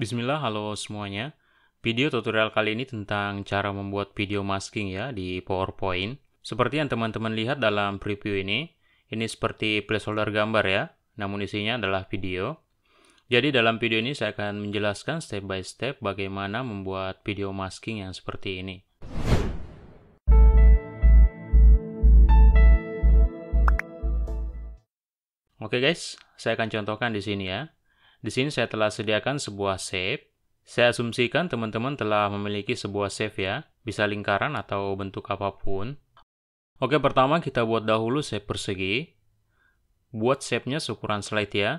Bismillah, halo semuanya. Video tutorial kali ini tentang cara membuat video masking ya di PowerPoint. Seperti yang teman-teman lihat dalam preview ini, ini seperti placeholder gambar ya, namun isinya adalah video. Jadi dalam video ini saya akan menjelaskan step by step bagaimana membuat video masking yang seperti ini. Oke guys, saya akan contohkan di sini ya. Di sini saya telah sediakan sebuah shape. Saya asumsikan teman-teman telah memiliki sebuah shape ya, bisa lingkaran atau bentuk apapun. Oke, pertama kita buat dahulu shape persegi. Buat shape-nya seukuran slide ya.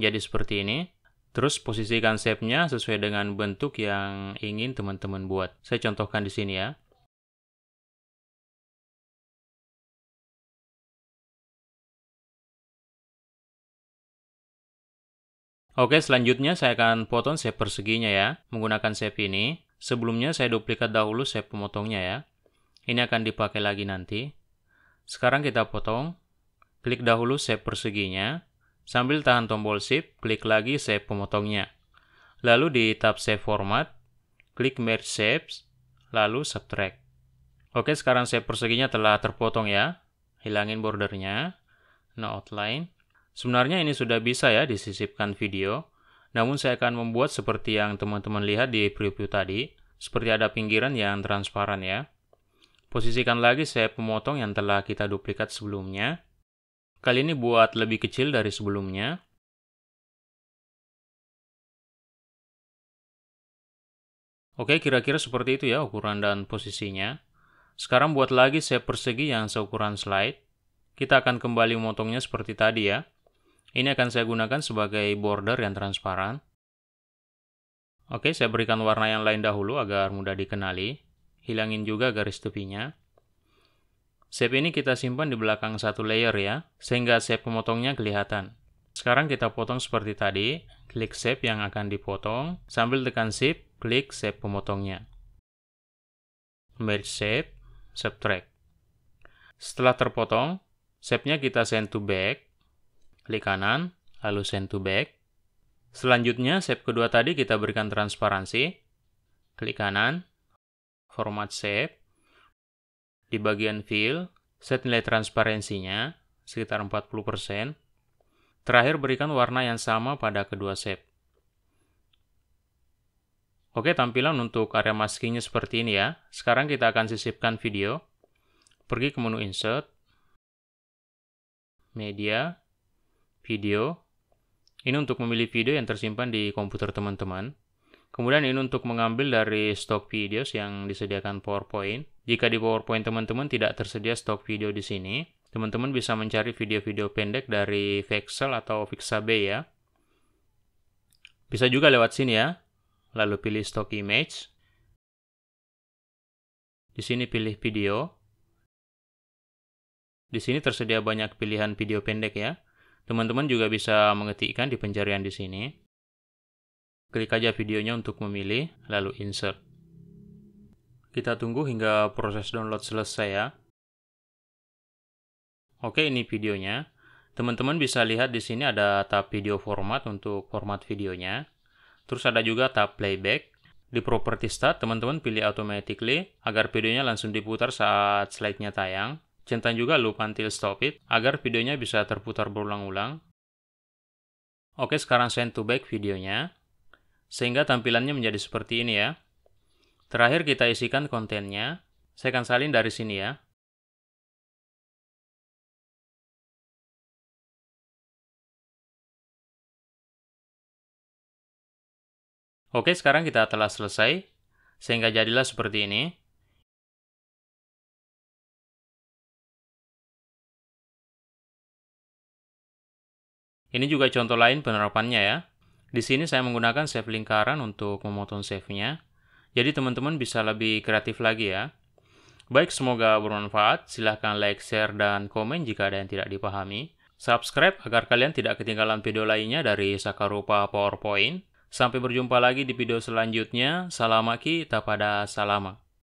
Jadi seperti ini. Terus posisikan shape-nya sesuai dengan bentuk yang ingin teman-teman buat. Saya contohkan di sini ya. Oke, selanjutnya saya akan potong shape perseginya ya, menggunakan shape ini. Sebelumnya saya duplikat dahulu shape pemotongnya ya. Ini akan dipakai lagi nanti. Sekarang kita potong. Klik dahulu shape perseginya. Sambil tahan tombol shift, klik lagi shape pemotongnya. Lalu di tab shape format, klik merge shapes, lalu subtract. Oke, sekarang shape perseginya telah terpotong ya. Hilangin bordernya. No nah, outline. Sebenarnya ini sudah bisa ya disisipkan video, namun saya akan membuat seperti yang teman-teman lihat di preview tadi, seperti ada pinggiran yang transparan ya. Posisikan lagi saya pemotong yang telah kita duplikat sebelumnya. Kali ini buat lebih kecil dari sebelumnya. Oke, kira-kira seperti itu ya ukuran dan posisinya. Sekarang buat lagi shape persegi yang seukuran slide. Kita akan kembali memotongnya seperti tadi ya. Ini akan saya gunakan sebagai border yang transparan. Oke, saya berikan warna yang lain dahulu agar mudah dikenali. Hilangin juga garis tepinya. Shape ini kita simpan di belakang satu layer ya, sehingga shape pemotongnya kelihatan. Sekarang kita potong seperti tadi, klik shape yang akan dipotong, sambil tekan shift, klik shape pemotongnya. Merge shape, subtract. Setelah terpotong, shape-nya kita send to back, klik kanan, lalu send to back. Selanjutnya, shape kedua tadi kita berikan transparansi. Klik kanan, format shape. Di bagian fill, set nilai transparansinya sekitar 40%. Terakhir, berikan warna yang sama pada kedua shape. Oke, tampilan untuk area maskingnya seperti ini ya. Sekarang kita akan sisipkan video. Pergi ke menu Insert, Media, video. Ini untuk memilih video yang tersimpan di komputer teman-teman. Kemudian ini untuk mengambil dari stok videos yang disediakan PowerPoint. Jika di PowerPoint teman-teman tidak tersedia stok video di sini, teman-teman bisa mencari video-video pendek dari Vexel atau Vixabay ya. Bisa juga lewat sini ya. Lalu pilih stok image. Di sini pilih video. Di sini tersedia banyak pilihan video pendek ya. Teman-teman juga bisa mengetikkan di pencarian di sini. Klik aja videonya untuk memilih, lalu insert. Kita tunggu hingga proses download selesai ya. Oke, ini videonya. Teman-teman bisa lihat di sini ada tab video format untuk format videonya. Terus ada juga tab playback. Di property start, teman-teman pilih automatically agar videonya langsung diputar saat slide-nya tayang centang juga loop until stop it agar videonya bisa terputar berulang-ulang. Oke, sekarang send to back videonya sehingga tampilannya menjadi seperti ini ya. Terakhir kita isikan kontennya. Saya akan salin dari sini ya. Oke, sekarang kita telah selesai, sehingga jadilah seperti ini. Ini juga contoh lain penerapannya ya. Di sini saya menggunakan save lingkaran untuk memotong save-nya. Jadi teman-teman bisa lebih kreatif lagi ya. Baik, semoga bermanfaat. Silahkan like, share, dan komen jika ada yang tidak dipahami. Subscribe agar kalian tidak ketinggalan video lainnya dari Sakarupa PowerPoint. Sampai berjumpa lagi di video selanjutnya. Salamaki, tapada salama.